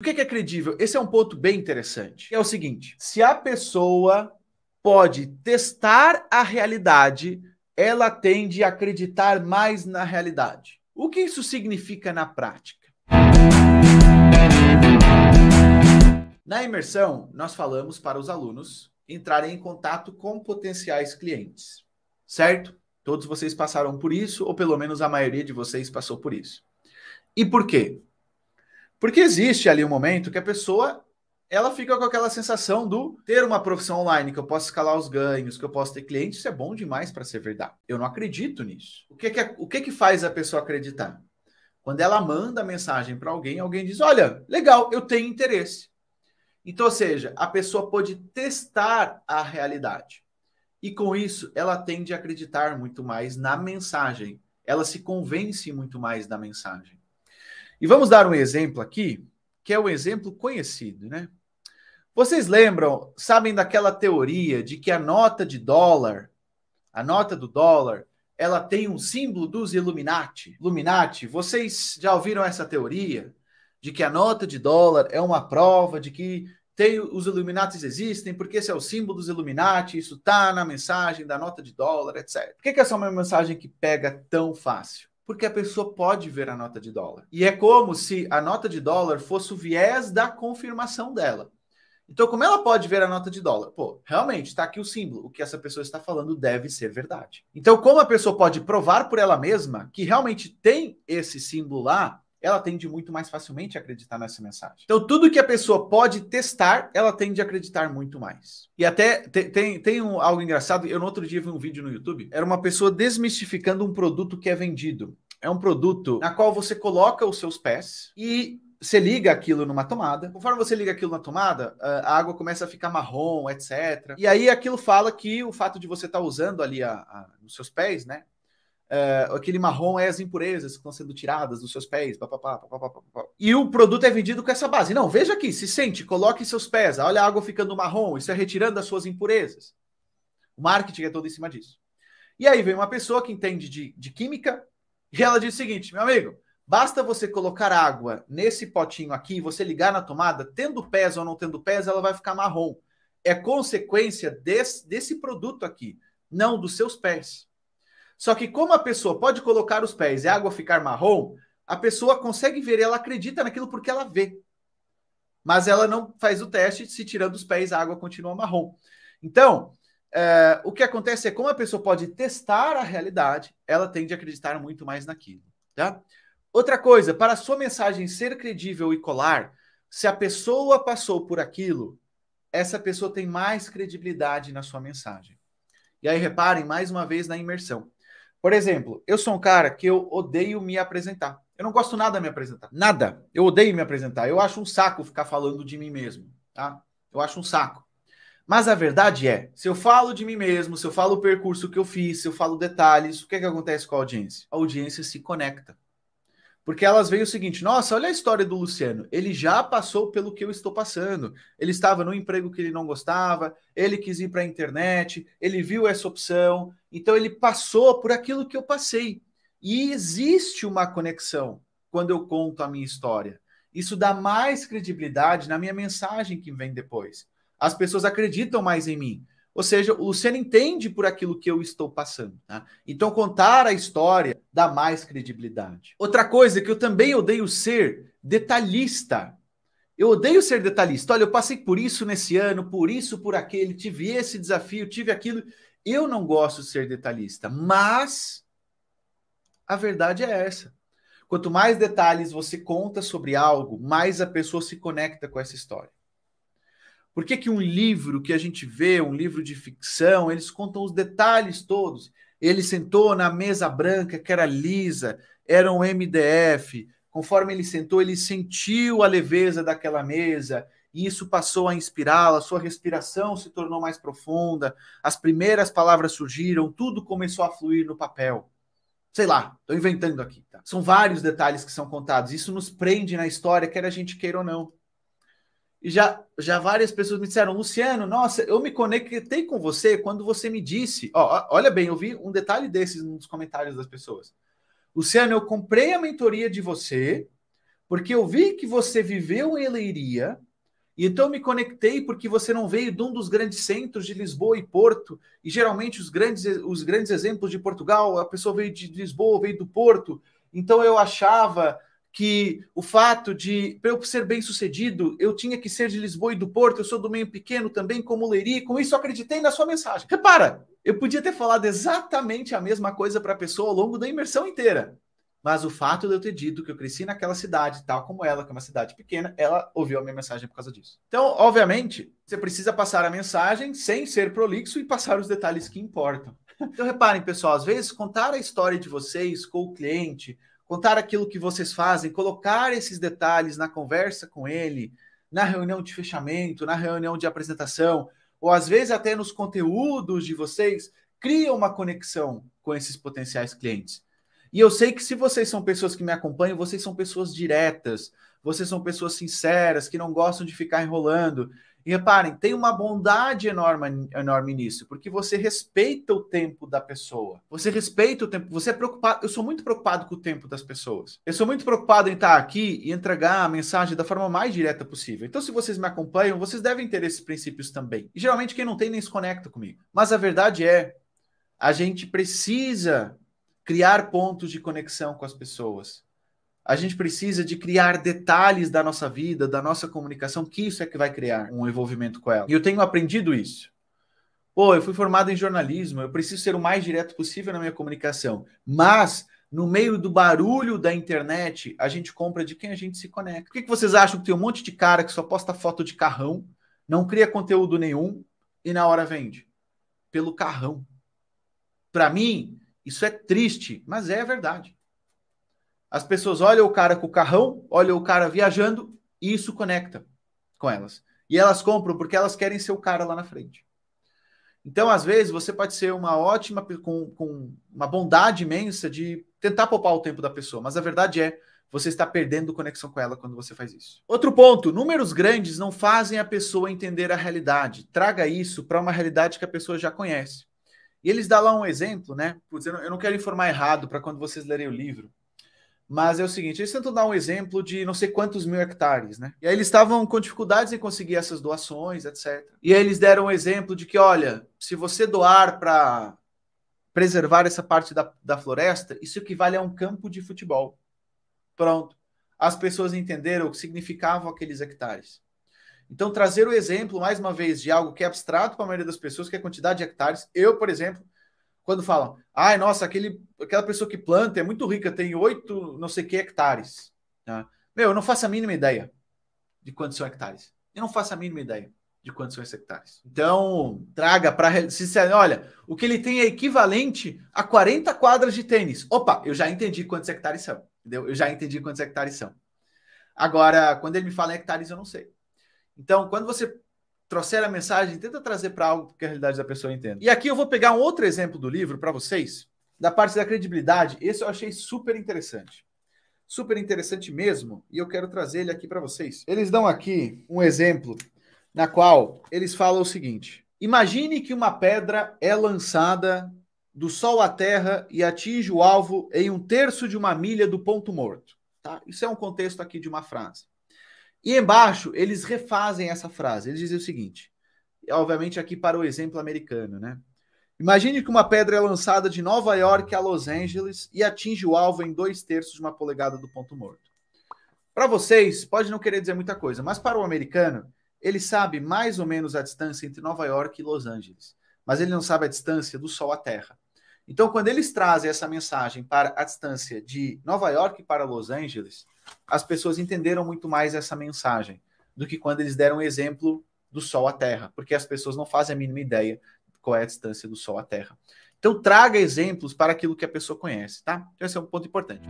O que é credível? Esse é um ponto bem interessante. É o seguinte: se a pessoa pode testar a realidade, ela tende a acreditar mais na realidade. O que isso significa na prática? Na imersão, nós falamos para os alunos entrarem em contato com potenciais clientes, certo? Todos vocês passaram por isso, ou pelo menos a maioria de vocês passou por isso. E por quê? Porque existe ali um momento que a pessoa ela fica com aquela sensação do ter uma profissão online, que eu posso escalar os ganhos, que eu posso ter clientes, isso é bom demais para ser verdade. Eu não acredito nisso. O que, que, é, o que, que faz a pessoa acreditar? Quando ela manda mensagem para alguém, alguém diz: Olha, legal, eu tenho interesse. Então, ou seja, a pessoa pode testar a realidade. E com isso, ela tende a acreditar muito mais na mensagem. Ela se convence muito mais da mensagem. E vamos dar um exemplo aqui, que é um exemplo conhecido, né? Vocês lembram, sabem daquela teoria de que a nota de dólar, a nota do dólar, ela tem um símbolo dos Illuminati? Illuminati, vocês já ouviram essa teoria de que a nota de dólar é uma prova de que tem os Illuminati existem, porque esse é o símbolo dos Illuminati, isso tá na mensagem da nota de dólar, etc. Por que, que essa é uma mensagem que pega tão fácil? Porque a pessoa pode ver a nota de dólar. E é como se a nota de dólar fosse o viés da confirmação dela. Então, como ela pode ver a nota de dólar? Pô, realmente, está aqui o símbolo. O que essa pessoa está falando deve ser verdade. Então, como a pessoa pode provar por ela mesma que realmente tem esse símbolo lá, ela tende muito mais facilmente a acreditar nessa mensagem. Então, tudo que a pessoa pode testar, ela tende a acreditar muito mais. E até tem, tem, um, algo engraçado. Eu, no outro dia, vi um vídeo no YouTube. Era uma pessoa desmistificando um produto que é vendido. É um produto na qual você coloca os seus pés e você liga aquilo numa tomada. Conforme você liga aquilo na tomada, a água começa a ficar marrom, etc. E aí aquilo fala que o fato de você estar tá usando ali a, a, os seus pés, né? Uh, aquele marrom é as impurezas que estão sendo tiradas dos seus pés, E o produto é vendido com essa base. Não, veja aqui, se sente, coloque seus pés, ah, olha a água ficando marrom, isso é retirando as suas impurezas. O marketing é todo em cima disso. E aí vem uma pessoa que entende de, de química e ela diz o seguinte, meu amigo, basta você colocar água nesse potinho aqui, você ligar na tomada, tendo pés ou não tendo pés, ela vai ficar marrom. É consequência desse, desse produto aqui, não dos seus pés. Só que como a pessoa pode colocar os pés e a água ficar marrom, a pessoa consegue ver, ela acredita naquilo porque ela vê. Mas ela não faz o teste, se tirando os pés, a água continua marrom. Então, é, o que acontece é como a pessoa pode testar a realidade, ela tende a acreditar muito mais naquilo. Tá? Outra coisa, para a sua mensagem ser credível e colar, se a pessoa passou por aquilo, essa pessoa tem mais credibilidade na sua mensagem. E aí reparem mais uma vez na imersão. Por exemplo, eu sou um cara que eu odeio me apresentar. Eu não gosto nada de me apresentar. Nada. Eu odeio me apresentar. Eu acho um saco ficar falando de mim mesmo, tá? Eu acho um saco. Mas a verdade é, se eu falo de mim mesmo, se eu falo o percurso que eu fiz, se eu falo detalhes, o que é que acontece com a audiência? A audiência se conecta. Porque elas veem o seguinte: nossa, olha a história do Luciano. Ele já passou pelo que eu estou passando. Ele estava no emprego que ele não gostava, ele quis ir para a internet, ele viu essa opção, então ele passou por aquilo que eu passei. E existe uma conexão quando eu conto a minha história. Isso dá mais credibilidade na minha mensagem que vem depois. As pessoas acreditam mais em mim. Ou seja, o Luciano entende por aquilo que eu estou passando. Tá? Então, contar a história dá mais credibilidade. Outra coisa é que eu também odeio ser detalhista. Eu odeio ser detalhista. Olha, eu passei por isso nesse ano, por isso, por aquele, tive esse desafio, tive aquilo. Eu não gosto de ser detalhista, mas a verdade é essa. Quanto mais detalhes você conta sobre algo, mais a pessoa se conecta com essa história. Por que, que um livro que a gente vê, um livro de ficção, eles contam os detalhes todos? Ele sentou na mesa branca, que era lisa, era um MDF. Conforme ele sentou, ele sentiu a leveza daquela mesa, e isso passou a inspirá-lo, a sua respiração se tornou mais profunda, as primeiras palavras surgiram, tudo começou a fluir no papel. Sei lá, estou inventando aqui. Tá? São vários detalhes que são contados. Isso nos prende na história, quer a gente queira ou não. E já, já várias pessoas me disseram, Luciano, nossa, eu me conectei com você quando você me disse. Ó, olha bem, eu vi um detalhe desses nos comentários das pessoas. Luciano, eu comprei a mentoria de você porque eu vi que você viveu em Leiria e então me conectei porque você não veio de um dos grandes centros de Lisboa e Porto e geralmente os grandes, os grandes exemplos de Portugal, a pessoa veio de Lisboa, veio do Porto, então eu achava que o fato de, para eu ser bem sucedido, eu tinha que ser de Lisboa e do Porto, eu sou do meio pequeno também, como Leri, com isso acreditei na sua mensagem. Repara, eu podia ter falado exatamente a mesma coisa para a pessoa ao longo da imersão inteira. Mas o fato de eu ter dito que eu cresci naquela cidade, tal como ela, que é uma cidade pequena, ela ouviu a minha mensagem por causa disso. Então, obviamente, você precisa passar a mensagem sem ser prolixo e passar os detalhes que importam. Então, reparem, pessoal, às vezes contar a história de vocês com o cliente contar aquilo que vocês fazem, colocar esses detalhes na conversa com ele, na reunião de fechamento, na reunião de apresentação, ou às vezes até nos conteúdos de vocês, cria uma conexão com esses potenciais clientes. E eu sei que se vocês são pessoas que me acompanham, vocês são pessoas diretas, vocês são pessoas sinceras, que não gostam de ficar enrolando. E reparem, tem uma bondade enorme, enorme nisso, porque você respeita o tempo da pessoa. Você respeita o tempo, você é preocupado. Eu sou muito preocupado com o tempo das pessoas. Eu sou muito preocupado em estar aqui e entregar a mensagem da forma mais direta possível. Então, se vocês me acompanham, vocês devem ter esses princípios também. E geralmente quem não tem nem se conecta comigo. Mas a verdade é, a gente precisa criar pontos de conexão com as pessoas a gente precisa de criar detalhes da nossa vida, da nossa comunicação, que isso é que vai criar um envolvimento com ela. E eu tenho aprendido isso. Pô, eu fui formado em jornalismo, eu preciso ser o mais direto possível na minha comunicação. Mas, no meio do barulho da internet, a gente compra de quem a gente se conecta. O que, que vocês acham que tem um monte de cara que só posta foto de carrão, não cria conteúdo nenhum e na hora vende? Pelo carrão. Para mim, isso é triste, mas é a verdade. As pessoas olham o cara com o carrão, olham o cara viajando e isso conecta com elas. E elas compram porque elas querem ser o cara lá na frente. Então, às vezes, você pode ser uma ótima, com, com uma bondade imensa de tentar poupar o tempo da pessoa, mas a verdade é, você está perdendo conexão com ela quando você faz isso. Outro ponto: números grandes não fazem a pessoa entender a realidade. Traga isso para uma realidade que a pessoa já conhece. E eles dão lá um exemplo, né? Eu não quero informar errado para quando vocês lerem o livro, mas é o seguinte, eles tentam dar um exemplo de não sei quantos mil hectares, né? E aí eles estavam com dificuldades em conseguir essas doações, etc. E aí eles deram um exemplo de que, olha, se você doar para preservar essa parte da, da floresta, isso equivale a um campo de futebol. Pronto. As pessoas entenderam o que significavam aqueles hectares. Então, trazer o exemplo, mais uma vez, de algo que é abstrato para a maioria das pessoas, que é a quantidade de hectares. Eu, por exemplo, quando falam, ai, ah, nossa, aquele, aquela pessoa que planta é muito rica, tem oito não sei que hectares. Tá? Meu, eu não faço a mínima ideia de quantos são hectares. Eu não faço a mínima ideia de quantos são esses hectares. Então, traga para. Se, olha, o que ele tem é equivalente a 40 quadras de tênis. Opa, eu já entendi quantos hectares são. Entendeu? Eu já entendi quantos hectares são. Agora, quando ele me fala em hectares, eu não sei. Então, quando você trouxer a mensagem, tenta trazer para algo que a realidade da pessoa entenda. E aqui eu vou pegar um outro exemplo do livro para vocês, da parte da credibilidade. Esse eu achei super interessante. Super interessante mesmo, e eu quero trazer ele aqui para vocês. Eles dão aqui um exemplo na qual eles falam o seguinte: Imagine que uma pedra é lançada do Sol à Terra e atinge o alvo em um terço de uma milha do ponto morto. Tá? Isso é um contexto aqui de uma frase. E embaixo, eles refazem essa frase. Eles dizem o seguinte: obviamente, aqui para o exemplo americano, né? Imagine que uma pedra é lançada de Nova York a Los Angeles e atinge o alvo em dois terços de uma polegada do ponto morto. Para vocês, pode não querer dizer muita coisa, mas para o americano, ele sabe mais ou menos a distância entre Nova York e Los Angeles, mas ele não sabe a distância do Sol à Terra. Então, quando eles trazem essa mensagem para a distância de Nova York para Los Angeles, as pessoas entenderam muito mais essa mensagem do que quando eles deram o exemplo do Sol à Terra, porque as pessoas não fazem a mínima ideia qual é a distância do Sol à Terra. Então traga exemplos para aquilo que a pessoa conhece, tá? Então, esse é um ponto importante.